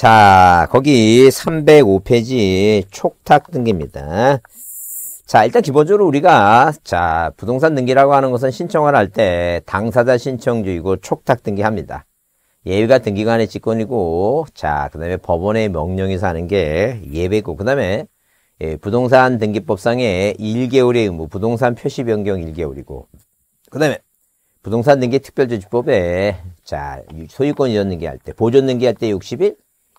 자, 거기 305페이지 촉탁 등기입니다. 자, 일단 기본적으로 우리가 자, 부동산 등기라고 하는 것은 신청을 할 때 당사자 신청주이고 촉탁 등기합니다. 예외가 등기관의 직권이고 자, 그다음에 법원의 명령이사는게 예외고 그다음에 예, 부동산 등기법상의 1개월의 의무, 부동산 표시 변경 1개월이고 그다음에 부동산 등기 특별조치법에 자, 소유권 이전 등기할 때 보존 등기할 때 60일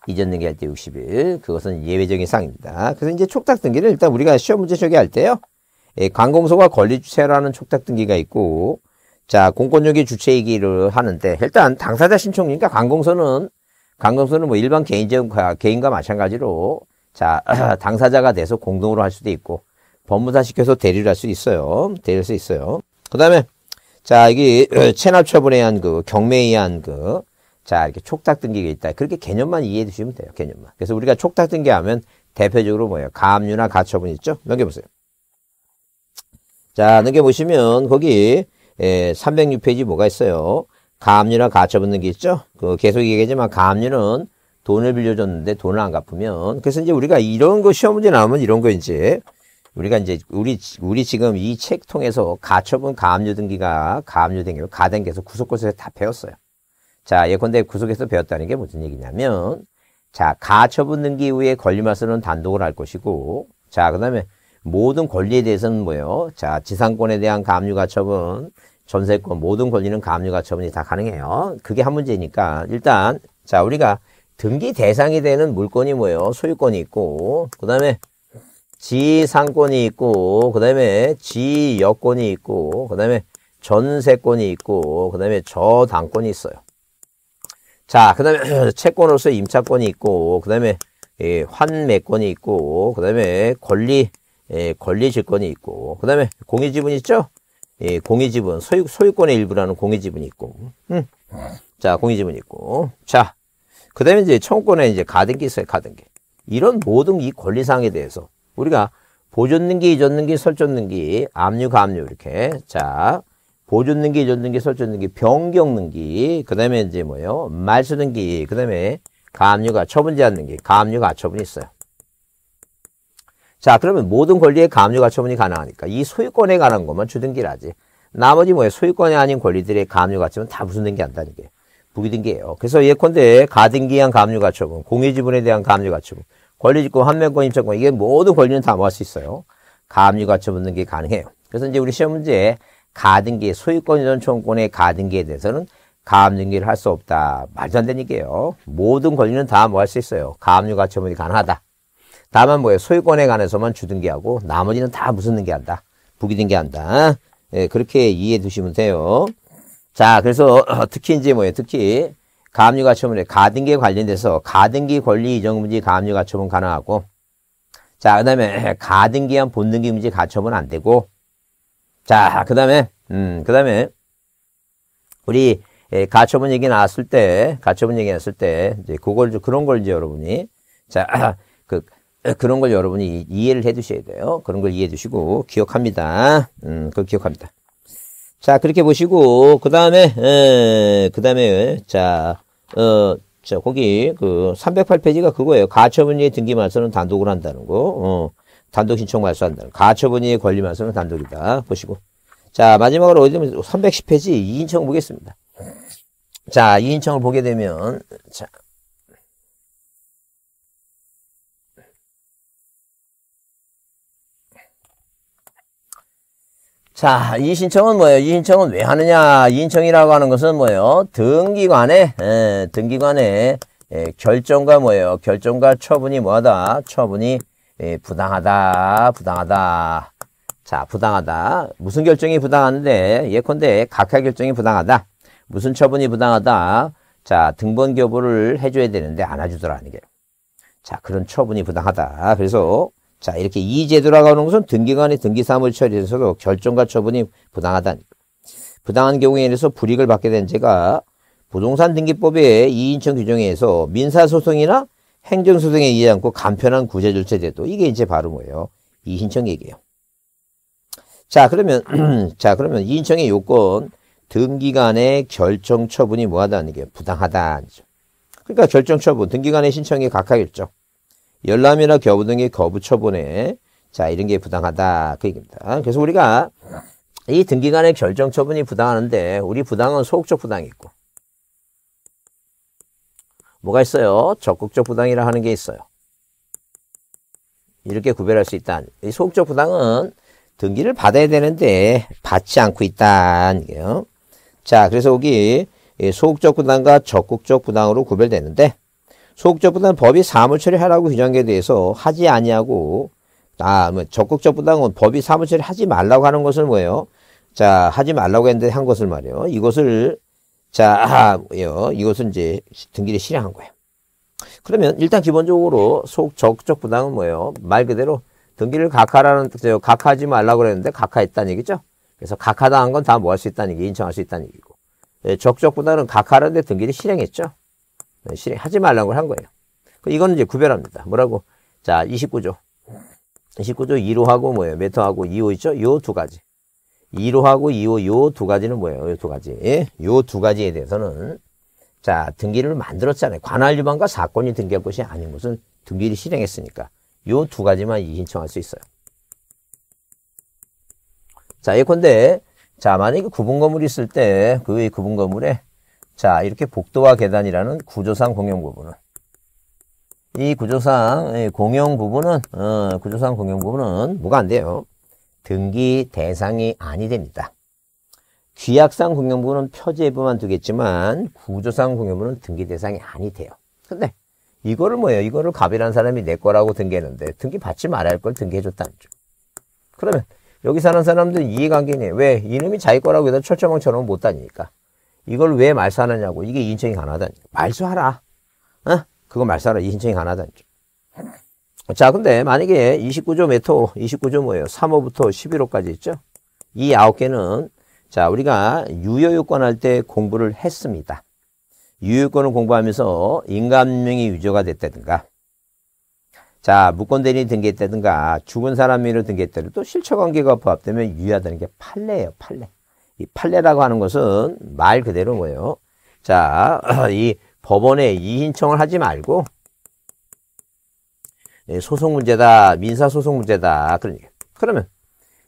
이전 등기할 때 60일. 그것은 예외적인 사항입니다. 그래서 이제 촉탁 등기는 일단 우리가 시험 문제 적용할 때요. 예, 관공서가 권리주체라는 촉탁 등기가 있고 자 공권력의 주체이기를 하는데 일단 당사자 신청이니까 관공서는 관공서는 뭐 일반 개인과 개인과 마찬가지로 자 당사자가 돼서 공동으로 할 수도 있고 법무사 시켜서 대리를 할 수 있어요. 대리할 수 있어요. 그다음에 자 이게 체납 처분에 의 한그 경매에 의 한그 자, 이렇게 촉탁 등기가 있다. 그렇게 개념만 이해해 주시면 돼요. 개념만. 그래서 우리가 촉탁 등기하면 대표적으로 뭐예요? 가압류나 가처분 있죠? 넘겨보세요. 자, 넘겨보시면 거기 에, 예, 306페이지 뭐가 있어요? 가압류나 가처분 등기 있죠? 그 계속 얘기하지만 가압류는 돈을 빌려줬는데 돈을 안 갚으면 그래서 이제 우리가 이런 거 시험 문제 나오면 이런 거 이제 우리가 이제 우리 우리 지금 이 책 통해서 가처분 가압류 등기가 가압류 등기로 가등기에서 구석구석에 다 배웠어요. 자, 예컨대 구속에서 배웠다는 게 무슨 얘기냐면, 자, 가처분 등기 이후에 권리말소는 단독을 할 것이고, 자, 그 다음에 모든 권리에 대해서는 뭐예요? 자, 지상권에 대한 가압류가처분, 전세권, 모든 권리는 가압류가처분이 다 가능해요. 그게 한 문제니까, 일단, 자, 우리가 등기 대상이 되는 물건이 뭐예요? 소유권이 있고, 그 다음에 지상권이 있고, 그 다음에 지여권이 있고, 그 다음에 전세권이 있고, 그 다음에 저당권이 있어요. 자, 그 다음에 채권으로서 임차권이 있고, 그 다음에 예, 환매권이 있고, 그 다음에 권리, 예, 권리질권이 있고, 그 다음에 공유지분 있죠? 예, 공유지분, 소유, 소유권의 일부라는 공유지분이 있고, 음. 자, 공유지분 이 있고, 자, 그 다음에 이제 청구권에 이제 가등기 있어요, 가등기. 이런 모든 이 권리사항에 대해서 우리가 보존등기, 이전등기, 설정등기, 압류, 가압류 이렇게 자 보존등기 전능기, 설전능기, 변경등기그 다음에 이제 뭐예요? 말수능기, 그 다음에 가압류가 처분제한능기, 가압류가 처분이 있어요. 자, 그러면 모든 권리의 가압류가 처분이 가능하니까 이 소유권에 관한 것만 주등기라지. 나머지 뭐예요? 소유권이 아닌 권리들의 가압류 가처분 다 무슨 등기 한다는 게 부기등기예요. 그래서 예컨대 가등기한 가압류 가처분, 공유지분에 대한 가압류 가처분, 권리집권, 환매권, 임차권 이게 모든 권리는 다 모을 수 있어요. 가압류 가처분 등기 가능해요. 그래서 이제 우리 시험 문제 에 가등기, 소유권 전청권의 가등기에 대해서는 가압류기를 할 수 없다. 말도 안되니까요 모든 권리는 다 뭐 할 수 있어요. 가압류 가처분이 가능하다. 다만 뭐예요? 소유권에 관해서만 주등기하고 나머지는 다 무슨 등기한다? 부기등기한다. 예, 그렇게 이해해 두시면 돼요. 자, 그래서 특히 이제 뭐예요? 특히 가압류 가처분에 가등기에 관련돼서 가등기 권리 이전 문제 가압류 가처분 가능하고 자, 그다음에 가등기한 본등기 문제 가처분 안 되고 자, 그 다음에, 음, 그 다음에, 우리, 예, 가처분 얘기 나왔을 때, 가처분 얘기 나왔을 때, 이제 그걸, 그런 걸 이제 여러분이, 자, 그, 그런 걸 여러분이 이해를 해 두셔야 돼요. 그런 걸 이해해 주시고 기억합니다. 음, 그걸 기억합니다. 자, 그렇게 보시고, 그 다음에, 예, 그 다음에, 자, 어, 자, 거기, 그, 308페이지가 그거예요. 가처분의 등기말소는 단독으로 한다는 거. 어. 단독 신청 말소한다는 가처분이 권리말서는 단독이다. 보시고. 자, 마지막으로 어디 310페이지 2인청 보겠습니다. 자, 2인청을 보게 되면, 자. 자, 이 신청은 뭐예요? 이 신청은 왜 하느냐? 이인청이라고 하는 것은 뭐예요? 등기관의, 에, 예, 등기관의 에, 예, 결정과 뭐예요? 결정과 처분이 뭐하다? 처분이 예, 부당하다, 부당하다. 자, 부당하다. 무슨 결정이 부당한데, 예컨대 각하 결정이 부당하다. 무슨 처분이 부당하다. 자, 등번 교부를 해줘야 되는데 안 해주더라는 게. 자, 그런 처분이 부당하다. 그래서, 자, 이렇게 이 제도라고 하는 것은 등기관의 등기사물 처리에서도 결정과 처분이 부당하다. 부당한 경우에 대해서 불이익을 받게 된제가 부동산 등기법의 이인청 규정에 의해서 민사소송이나 행정소송에 의해 않고 간편한 구제절차 제도. 이게 이제 바로 뭐예요? 이신청 얘기예요. 자, 그러면, 자, 그러면 이신청의 요건, 등기관의 결정 처분이 뭐하다는 게 부당하다는 거죠. 그러니까 결정 처분, 등기관의 신청이 각하겠죠. 열람이나 겨부 등의 거부 처분에 자 이런 게 부당하다 그 얘기입니다. 그래서 우리가 이등기관의 결정 처분이 부당하는데 우리 부당은 소극적 부당이 있고 뭐가 있어요? 적극적 부당이라 하는 게 있어요. 이렇게 구별할 수 있다. 이 소극적 부당은 등기를 받아야 되는데 받지 않고 있다. 자, 그래서 여기 소극적 부당과 적극적 부당으로 구별되는데 소극적 부당은 법이 사물 처리하라고 규정한 에 대해서 하지 아니하고 아, 뭐 적극적 부당은 법이 사무 처리하지 말라고 하는 것을 뭐예요? 자, 하지 말라고 했는데 한 것을 말이에요. 이것을 자, 요, 이것은 이제 등기를 실행한 거예요. 그러면 일단 기본적으로 속 적적 부담은 뭐예요? 말 그대로 등기를 각하라는 각하하지 말라고 그랬는데 각하했다는 얘기죠. 그래서 각하당한 건 다 뭐 할 수 있다는 얘기, 인정할 수 있다는 얘기고. 예, 적적 부담은 각하라는데 등기를 실행했죠. 예, 실행하지 말라는 걸한 거예요. 그 이거는 이제 구별합니다. 뭐라고? 자, 29조. 29조 1호하고 뭐예요? 메터하고 2호 있죠? 요 두 가지. 1호하고 2호 요두 가지는 뭐예요? 요 두 가지. 요두 가지에 대해서는 자 등기를 만들었잖아요. 관할 위방과 사건이 등기할 것이 아닌 것은 등기를 실행했으니까 요 두 가지만 이의 신청할 수 있어요. 자 예컨대 자 만약에 구분 건물이 있을 때그 구분 건물에 자 이렇게 복도와 계단이라는 구조상 공용 부분은 이 구조상 공용 부분은 어, 구조상 공용 부분은 뭐가 안 돼요? 등기 대상이 아니 됩니다. 규약상 공용부는 표제부만 두겠지만 구조상 공용부는 등기 대상이 아니 돼요. 근데 이거를 뭐예요? 이거를 갑이라는 사람이 내 거라고 등기했는데 등기 받지 말아야 할 걸 등기해줬다는 점. 그러면 여기 사는 사람들은 이해관계네. 왜? 이놈이 자기 거라고 해서 철조망처럼 못 다니니까. 이걸 왜 말소하느냐고. 이게 인증이 가능다니 말소하라. 어? 그거 말소하라. 인증이 가능다는 자, 근데 만약에 29조 메토, 29조 뭐예요? 3호부터 11호까지 있죠? 이 9개는 자, 우리가 유효요건 할 때 공부를 했습니다. 유효요건을 공부하면서 인간명이 유죄가 됐다든가 자, 무권대리 등기했다든가 죽은 사람으로 등기했다든가 또 실체관계가 부합되면 유효하다는 게 판례예요, 판례. 이 판례라고 하는 것은 말 그대로 뭐예요? 자, 이 법원에 이신청을 하지 말고 예, 소송 문제다, 민사 소송 문제다. 그러니까 그러면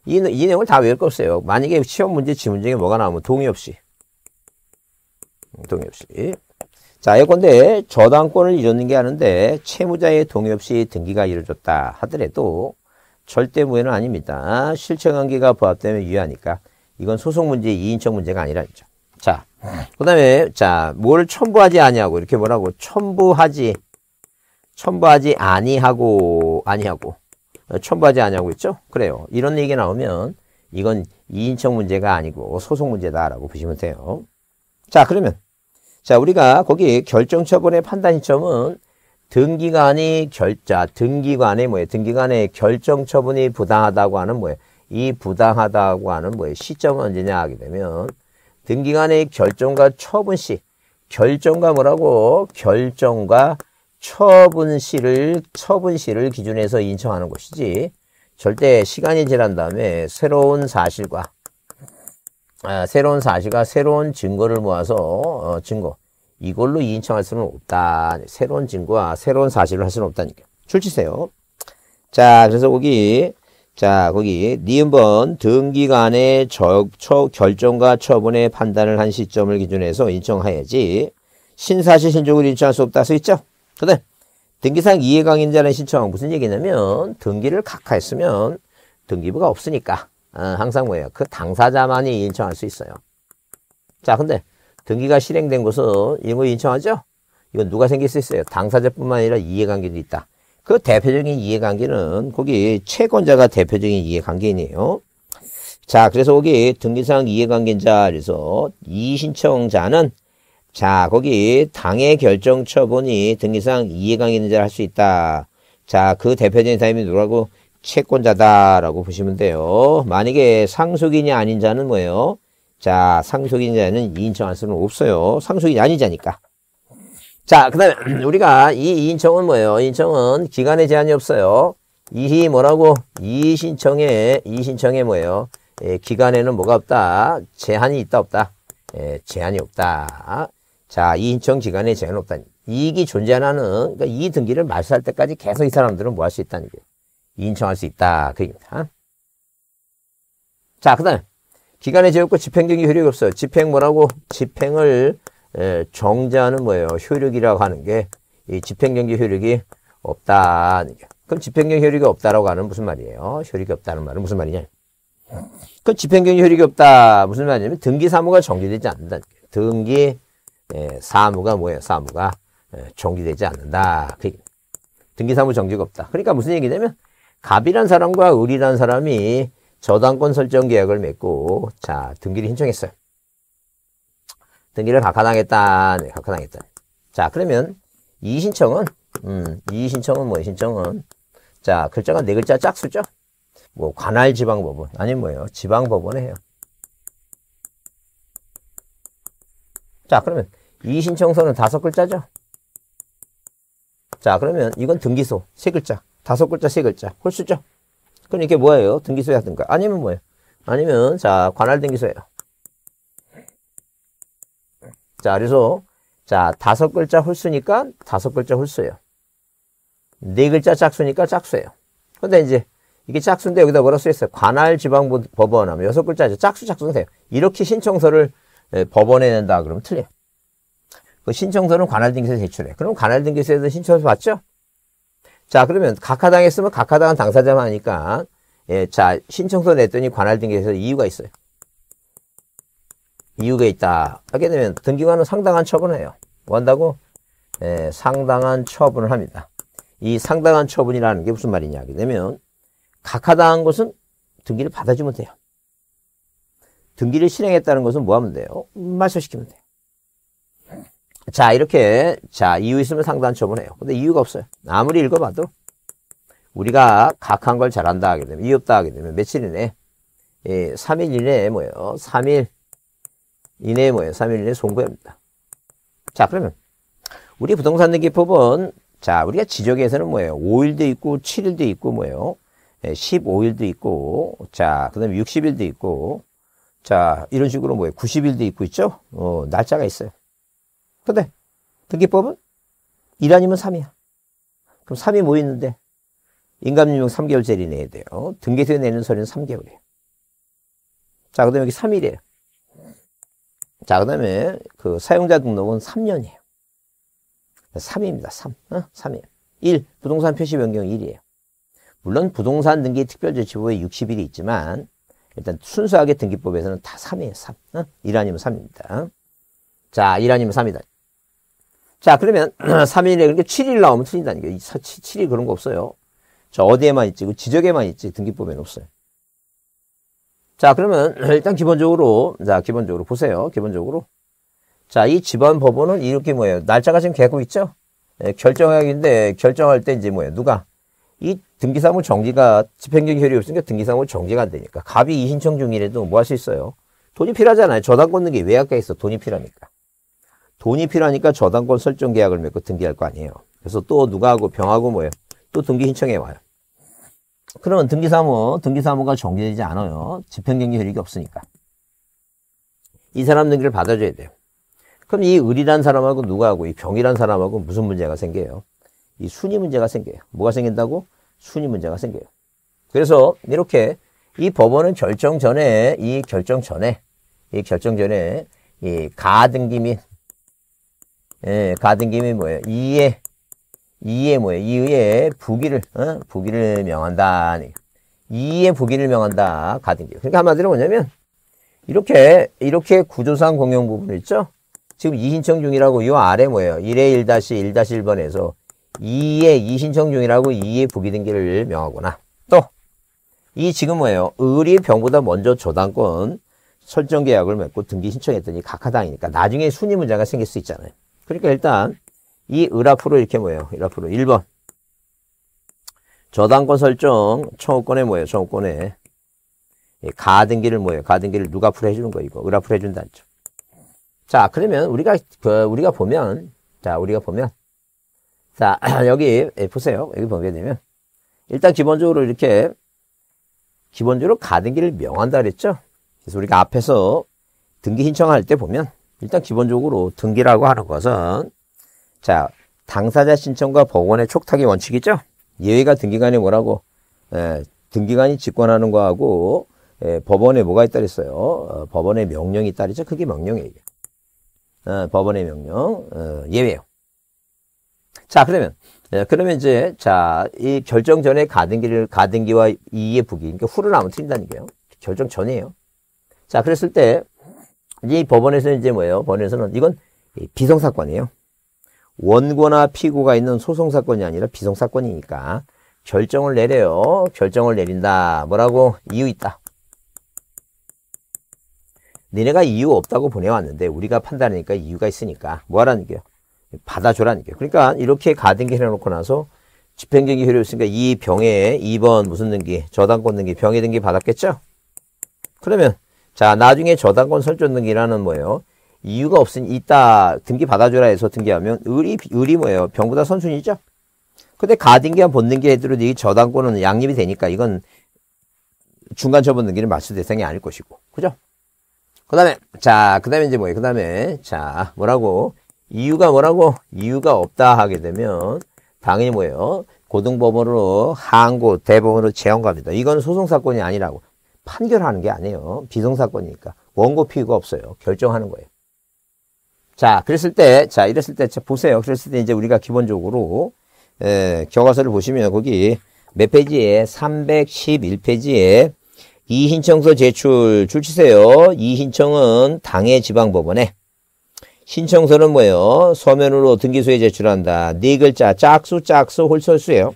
이, 이 내용을 다 외울 거 없어요. 만약에 시험 문제, 지문 중에 뭐가 나오면 동의 없이, 음, 동의 없이. 자, 예컨대 저당권을 잃었는게 아닌데 채무자의 동의 없이 등기가 이루어졌다 하더라도 절대 무효는 아닙니다. 실체관계가 부합되면 유효하니까 이건 소송 문제, 이인청 문제가 아니라 죠 그렇죠. 자, 그 다음에 자, 뭘 첨부하지 아니하고 이렇게 뭐라고 첨부하지 첨부하지 아니하고 아니하고 어, 첨부하지 아니하고 있죠? 그래요. 이런 얘기 나오면 이건 이인청 문제가 아니고 소송 문제다라고 보시면 돼요. 자 그러면 자 우리가 거기 결정처분의 판단 시점은 등기관이 결자 등기관의 뭐예요? 등기관의 결정처분이 부당하다고 하는 뭐예요? 이 부당하다고 하는 뭐예요? 시점은 언제냐 하게 되면 등기관의 결정과 처분 시 결정과 뭐라고 결정과 처분시를 처분시를 기준에서 인청하는 것이지 절대 시간이 지난 다음에 새로운 사실과 아, 새로운 사실과 새로운 증거를 모아서 어, 증거 이걸로 인청할 수는 없다. 새로운 증거와 새로운 사실을 할 수는 없다니까. 출치세요. 자, 그래서 거기 자, 거기 니은번 등기간의 저, 처, 결정과 처분의 판단을 한 시점을 기준해서 인정해야지 신사실 신족을 인정할 수 없다 써 있죠. 그 다음 등기상 이해강인자는 신청은 무슨 얘기냐면 등기를 각하했으면 등기부가 없으니까 어, 항상 뭐예요? 그 당사자만이 인청할 수 있어요. 자 근데 등기가 실행된 곳은 이거 인청하죠? 이건 누가 생길 수 있어요? 당사자뿐만 아니라 이해관계도 있다. 그 대표적인 이해관계는 거기 채권자가 대표적인 이해관계인이에요. 자, 그래서 거기 등기상 이해관계자 인 그래서 이신청자는 자, 거기 당의 결정 처분이 등기상 이해관계인자를 할 수 있다. 자, 그 대표적인 사람이 누구라고? 채권자다라고 보시면 돼요. 만약에 상속인이 아닌 자는 뭐예요? 자, 상속인 자는 이인청할 수는 없어요. 상속인이 아닌 자니까. 자, 그 다음에 우리가 이 이인청은 뭐예요? 이인청은 기간에 제한이 없어요. 이희 뭐라고? 이신청에, 의 이신청에 의 뭐예요? 예, 기간에는 뭐가 없다? 제한이 있다 없다? 예, 제한이 없다. 자, 이인청 기간이 제한 없다니. 이익이 존재하는, 그러니까 이 등기를 말소할 때까지 계속 이 사람들은 뭐 할 수 있다는 게. 인청할수 있다. 그 얘기입니다. 자, 그 다음에. 기간에 제외없고 집행등기 효력이 없어요. 집행 뭐라고? 집행을 에, 정하는 뭐예요? 효력이라고 하는 게 이 집행정지 효력이 없다는 게. 그럼 집행정지 효력이 없다라고 하는 무슨 말이에요? 효력이 없다는 말은 무슨 말이냐? 그 집행정지 효력이 없다 무슨 말이냐면 등기 사무가 정지되지 않는다. 등기 예, 사무가 뭐예요? 사무가 예, 정지되지 않는다. 그, 등기사무 정지가 없다. 그러니까 무슨 얘기냐면 갑이란 사람과 을이란 사람이 저당권 설정 계약을 맺고 자 등기를 신청했어요. 등기를 각하당했다. 네, 각하당했다. 자 그러면 이 신청은 음, 이 신청은 뭐 신청은 자 글자가 네 글자 짝수죠. 뭐 관할 지방법원 아니 뭐예요? 지방법원에 해요. 자 그러면 이신청서는 다섯 글자죠. 자 그러면 이건 등기소 세 글자 다섯 글자 세 글자 홀수죠. 그럼 이게 뭐예요? 등기소라든가 아니면 뭐예요? 아니면 자 관할 등기소예요. 자 그래서 자 다섯 글자 홀수니까 다섯 글자 홀수예요. 네 글자 짝수니까 짝수예요. 근데 이제 이게 짝수인데 여기다 뭐라고 쓰였어요? 관할 지방법원 하면 여섯 글자죠. 짝수 짝수는 돼요. 이렇게 신청서를 예, 법원에 낸다 그러면 틀려요. 그 신청서는 관할등기소에 제출해. 그럼 관할등기소에서 신청서 받죠? 자, 그러면 각하당했으면 각하당은 당사자만 하니까, 예, 자, 신청서 냈더니 관할등기소에 서 이유가 있어요. 이유가 있다. 하게 되면 등기관은 상당한 처분을 해요. 뭐 한다고? 예, 상당한 처분을 합니다. 이 상당한 처분이라는 게 무슨 말이냐 하게 되면, 각하당한 것은 등기를 받아주면 돼요. 등기를 실행했다는 것은 뭐 하면 돼요? 말소시키면 돼요. 자 이렇게 자 이유 있으면 상단 처분해요. 근데 이유가 없어요. 아무리 읽어봐도 우리가 각한 걸 잘한다 하게 되면 이유 없다 하게 되면 며칠 이내 예, 3일 이내에 뭐예요? 3일 이내에 뭐예요? 3일 이내에 송구합니다. 자 그러면 우리 부동산 등기법은 자 우리가 지적에서는 뭐예요? 5일도 있고 7일도 있고 뭐예요? 예, 15일도 있고 자그 다음에 60일도 있고 자 이런 식으로 뭐예요? 90일도 있고 있죠? 어, 날짜가 있어요. 근데 등기법은 1 아니면 3이야. 그럼 3이 뭐 있는데? 인감유명 3개월짜리 내야 돼요. 등기세 내는 소리는 3개월이에요. 자, 그 다음에 여기 3일이에요. 자, 그 다음에 그 사용자 등록은 3년이에요. 3입니다. 3. 어? 3일. 1. 부동산 표시 변경 1이에요. 물론 부동산 등기 특별조치부에 60일이 있지만 일단 순수하게 등기법에서는 다 3이에요. 3. 어? 1 아니면 3입니다. 자, 1 아니면 3이다. 자, 그러면 3일에 그러니까 7일 나오면 틀린다는 게 7이 그런 거 없어요. 자, 어디에만 있지? 그 지적에만 있지. 등기법에는 없어요. 자, 그러면 일단 기본적으로 자, 기본적으로 보세요. 기본적으로 자, 이 집안 법원은 이렇게 뭐예요? 날짜가 지금 개고 있죠? 네, 결정하기인데 결정할 때 이제 뭐예요? 누가 이 등기사무 정지가 집행적 효력이 없으니까 등기사무 정지가 안 되니까 갑이 이 신청 중이라도 뭐 할 수 있어요? 돈이 필요하잖아요. 저당 걷는게왜 아까 있어? 돈이 필요합니까 돈이 필요하니까 저당권 설정 계약을 맺고 등기할 거 아니에요. 그래서 또 누가 하고 병하고 뭐예요. 또 등기 신청해 와요. 그러면 등기사무, 등기사무가 정지되지 않아요. 집행경기 효력이 없으니까. 이 사람 등기를 받아줘야 돼요. 그럼 이 을이란 사람하고 누가 하고 이 병이란 사람하고 무슨 문제가 생겨요? 이 순위 문제가 생겨요. 뭐가 생긴다고? 순위 문제가 생겨요. 그래서 이렇게 이 법원은 결정 전에 이 결정 전에 이 결정 전에 이 가등기 및 예, 가든 김이 뭐예요? 이에이에 뭐예요? 이의 부기를 어? 부기를 명한다. 네. 이의 부기를 명한다. 가든 김. 그러니까 한마디로 뭐냐면 이렇게 이렇게 구조상 공용 부분 있죠? 지금 이신청 중이라고 이 아래 뭐예요? 1의 1-1-1번에서 2시다의 이신청 중이라고 2의 부기 등기를 명하거나 또 이 지금 뭐예요? 을이 병보다 먼저 저당권 설정 계약을 맺고 등기 신청했더니 각하당이니까 나중에 순위 문제가 생길 수 있잖아요. 그러니까 일단 이 을앞으로 이렇게 뭐예요? 을앞으로 1번 저당권 설정 청구권에 뭐예요? 청구권에 가등기를 뭐예요? 가등기를 누가 풀어 해주는 거예요 이거 을 앞으로 해준다는 점. 자 그러면 우리가 그, 우리가 보면 자 우리가 보면 자 여기 예, 보세요 여기 보게 되면 일단 기본적으로 이렇게 기본적으로 가등기를 명한다 그랬죠. 그래서 우리가 앞에서 등기 신청할 때 보면 일단 기본적으로 등기라고 하는 것은 자 당사자 신청과 법원의 촉탁의 원칙이죠. 예외가 등기관이 뭐라고? 에, 예, 등기관이 집권하는 거하고 에, 예, 법원에 뭐가 있다 그랬어요 어, 법원의 명령이 따르죠. 그게 명령이에요. 어, 법원의 명령 어, 예외요. 자 그러면 예, 그러면 이제 자 이 결정 전에 가등기를 가등기와 이의 부기 그러니까 후를 아무 틀린다는 게요 결정 전이에요. 자 그랬을 때 이제 법원에서는 이제 뭐예요? 법원에서는 이건 비성사건이에요. 원고나 피고가 있는 소송사건이 아니라 비성사건이니까 결정을 내려요. 결정을 내린다. 뭐라고? 이유 있다. 니네가 이유 없다고 보내왔는데 우리가 판단하니까 이유가 있으니까 뭐하라는 게요? 받아줘라는 게요. 그러니까 이렇게 가등기 해놓고 나서 집행정기 효력 있으니까 이 병에 2번 무슨 등기 저당권 등기 병의 등기 받았겠죠? 그러면 자, 나중에 저당권 설정 등기라는 뭐예요? 이유가 없으니 이따 등기 받아줘라 해서 등기하면 을이, 을이 뭐예요? 병보다 선순위죠? 근데 가등기와 본등기 해더라도 이 저당권은 양립이 되니까 이건 중간 처분 등기는 말수 대상이 아닐 것이고. 그죠? 그 다음에, 자, 그 다음에 이제 뭐예요? 그 다음에, 자, 뭐라고? 이유가 뭐라고? 이유가 없다 하게 되면 당연히 뭐예요? 고등법원으로 항고 대법원으로 재원 갑니다. 이건 소송사건이 아니라고. 판결하는 게 아니에요. 비성사건이니까. 원고 피의가 없어요. 결정하는 거예요. 자, 그랬을 때, 자, 이랬을 때, 자, 보세요. 그랬을 때 이제 우리가 기본적으로, 에, 교과서를 보시면 거기 몇 페이지에, 311페이지에 이신청서 제출, 줄 치세요. 이신청은 당해 지방법원에. 신청서는 뭐예요? 서면으로 등기소에 제출한다. 네 글자, 짝수, 짝수, 홀설수예요.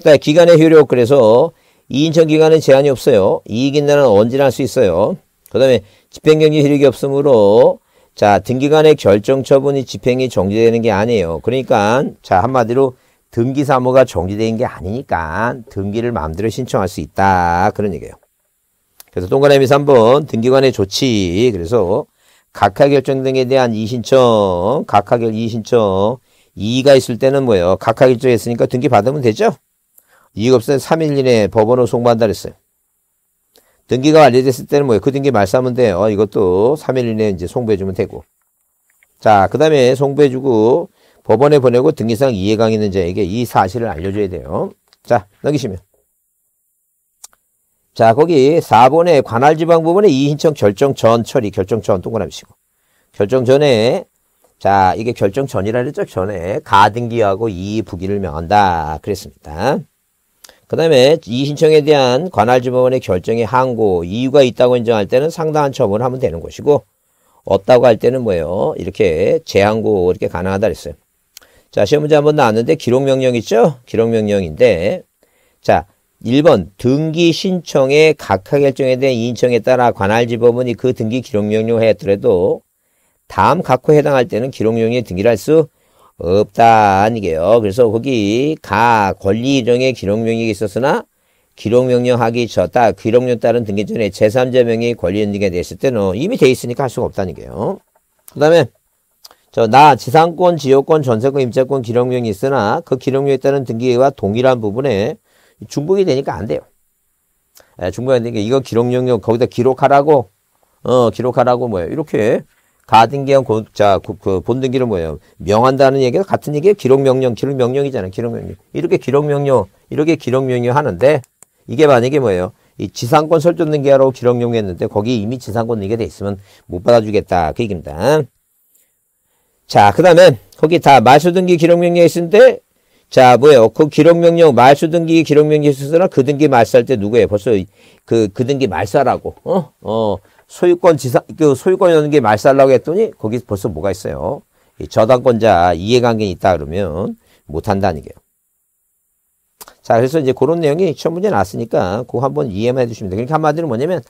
그러니까 기간의 효력, 그래서 이인천 기간은 제한이 없어요. 이익인 날은 언제나 할 수 있어요. 그 다음에 집행경제 효력이 없으므로 자 등기간의 결정 처분이 집행이 정지되는 게 아니에요. 그러니까 자 한마디로 등기 사무가 정지된 게 아니니까 등기를 마음대로 신청할 수 있다 그런 얘기예요. 그래서 동그라미 3번 등기관의 조치 그래서 각하결정 등에 대한 이신청 각하결 이신청 이의가 있을 때는 뭐예요? 각하결정했으니까 등기 받으면 되죠? 이익 없으면 3일 이내 에 법원으로 송부한다 그랬어요. 등기가 완료됐을 때는 뭐예요? 그 등기 말싸면 돼요. 어, 이것도 3일 이내에 이제 송부해주면 되고. 자, 그 다음에 송부해주고 법원에 보내고 등기상 이해강 있는 자에게 이 사실을 알려줘야 돼요. 자, 넘기시면. 자, 거기 4번에 관할 지방 부분에 이의신청 결정 전 처리, 결정 전 동그라미 치고. 결정 전에, 자, 이게 결정 전이라 그랬죠? 전에 가등기하고 이의 부기를 명한다. 그랬습니다. 그 다음에 이 신청에 대한 관할지법원의 결정에 항고 이유가 있다고 인정할 때는 상당한 처분을 하면 되는 것이고 없다고 할 때는 뭐예요? 이렇게 재항고 이렇게 가능하다 그랬어요. 자 시험 문제 한번 나왔는데 기록명령 있죠? 기록명령인데 자 1번 등기 신청의 각하 결정에 대한 인청에 따라 관할지법원이 그 등기 기록명령을 했더라도 다음 각호에 해당할 때는 기록명령의 등기를 할수 없다 아니게요. 그래서 거기 가 권리이정의 기록명령이 있었으나 기록명령하기 졌다 기록령 따른 등기 전에 제3자 명의 권리연증에됐을 때는 이미 돼 있으니까 할 수가 없다는 게요. 그 다음에 저 나 지상권, 지역권, 전세권, 임차권 기록명이 있으나 그 기록명에 따른 등기와 동일한 부분에 중복이 되니까 안 돼요. 예, 중복이 되니까 이거 기록명령 거기다 기록하라고 어 기록하라고 뭐야 이렇게 가등기형 고, 자, 그, 그 본등기는 뭐예요? 명한다는 얘기가 같은 얘기예요. 기록명령, 기록명령이잖아요. 기록명령. 이렇게 기록명령, 이렇게 기록명령 하는데 이게 만약에 뭐예요? 이 지상권 설정 등기하고기록명령 했는데 거기 이미 지상권 등기가 돼 있으면 못 받아주겠다 그 얘기입니다. 자그 다음에 거기 다 말소 등기 기록명령이 있는데 자 뭐예요 그 기록명령 말소 등기 기록명령이 있으나 그 등기 말소할 때 누구예요 벌써 그그 그 등기 말소라고 어 어, 소유권 지상, 그 소유권이라는 게 말살라고 했더니 거기 벌써 뭐가 있어요. 저당권자 이해관계 있다 그러면 못한다는 게요. 자, 그래서 이제 그런 내용이 시험 문제 나왔으니까 그거 한번 이해만 해주시면 돼요. 그러니까 한마디로 뭐냐면,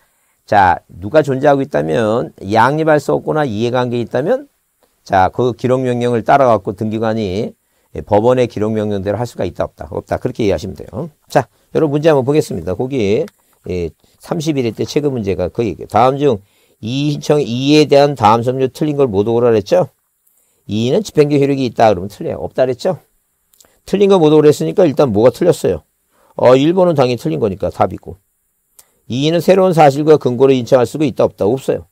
자, 누가 존재하고 있다면, 양립할 수 없거나 이해관계 있다면, 자, 그 기록 명령을 따라갖고 등기관이 법원의 기록 명령대로 할 수가 있다, 없다, 없다. 그렇게 이해하시면 돼요. 자, 여러분 문제 한번 보겠습니다. 거기 예, 3 1일때 체급 문제가 그 얘기. 다음 중2 신청 2에 대한 다음 섬유 틀린 걸 못 오라 그랬죠? 이는 집행적 효력이 있다 그러면 틀려요. 없다 그랬죠? 틀린 걸 못 오라 했으니까 일단 뭐가 틀렸어요? 어, 1번은 당연히 틀린 거니까 답이고. 이는 새로운 사실과 근거를 인정할 수가 있다 없다 없어요.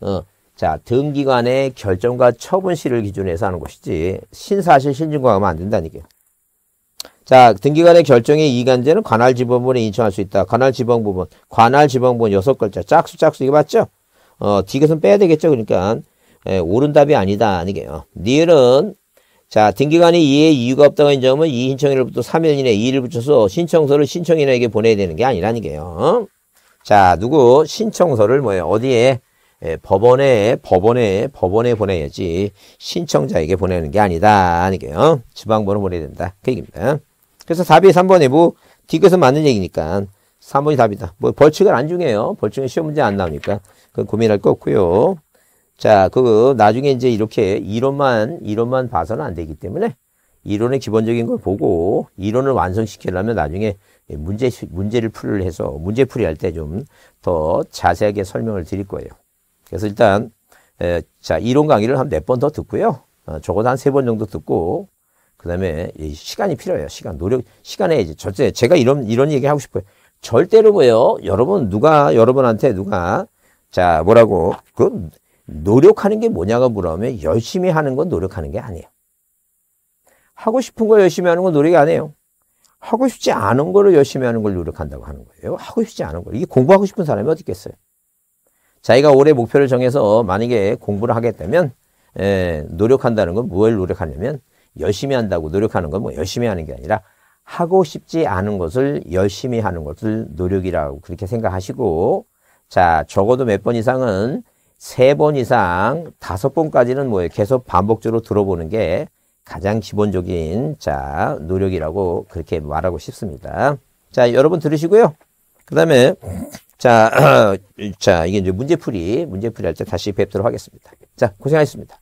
어. 자, 등기관의 결정과 처분 시를 기준으로 해서 하는 것이지 신사실 신증과 하면 안 된다니까요. 자, 등기관의 결정의 이간제는 관할 지방분에 인청할수 있다. 관할 지방 부분. 관할 지방 부분 여섯 글자. 짝수, 짝수. 이거 맞죠? 어, 디귿은 빼야 되겠죠. 그러니까, 에, 예, 옳은 답이 아니다. 아니게요. 어. 니은, 자, 등기관이 이에 이유가 없다고 인정하면 이 신청일로부터 3일 이내 이를 의 붙여서 신청서를 신청인에게 보내야 되는 게 아니라는 게요. 어. 자, 누구? 신청서를 뭐예요? 어디에? 에, 예, 법원에, 법원에, 법원에 보내야지 신청자에게 보내는 게 아니다. 아니게요. 어. 지방번호 보내야 된다. 그 얘기입니다. 그래서 답이 3번에 뭐 뒤에서 맞는 얘기니까 3번이 답이다. 뭐 벌칙은 안 중요해요. 벌칙은 시험 문제 안 나오니까 그 고민할 거 없고요. 자, 그 나중에 이제 이렇게 이론만 이론만 봐서는 안 되기 때문에 이론의 기본적인 걸 보고 이론을 완성시키려면 나중에 문제 문제를 풀을 해서 문제 풀이할 때 좀 더 자세하게 설명을 드릴 거예요. 그래서 일단 에, 자 이론 강의를 한 몇 번 더 듣고요. 어, 적어도 한 세 번 정도 듣고 그다음에 시간이 필요해요. 시간 노력 시간에 이제 절대 제가 이런 이런 얘기 하고 싶어요. 절대로 뭐예요? 여러분 누가 여러분한테 누가 자 뭐라고 그 노력하는 게 뭐냐고 물어보면 열심히 하는 건 노력하는 게 아니에요. 하고 싶은 거 열심히 하는 건 노력이 아니에요. 하고 싶지 않은 걸를 열심히 하는 걸 노력한다고 하는 거예요. 하고 싶지 않은 거. 이게 공부하고 싶은 사람이 어디 있겠어요? 자기가 올해 목표를 정해서 만약에 공부를 하겠다면 에, 예, 노력한다는 건 무엇을 노력하냐면 열심히 한다고 노력하는 건 뭐 열심히 하는 게 아니라 하고 싶지 않은 것을 열심히 하는 것을 노력이라고 그렇게 생각하시고 자 적어도 몇 번 이상은 세 번 이상 다섯 번까지는 뭐 계속 반복적으로 들어보는 게 가장 기본적인 자 노력이라고 그렇게 말하고 싶습니다. 자 여러분 들으시고요. 그 다음에 자, 자 이게 이제 문제풀이 문제풀이 할 때 다시 뵙도록 하겠습니다. 자 고생하셨습니다.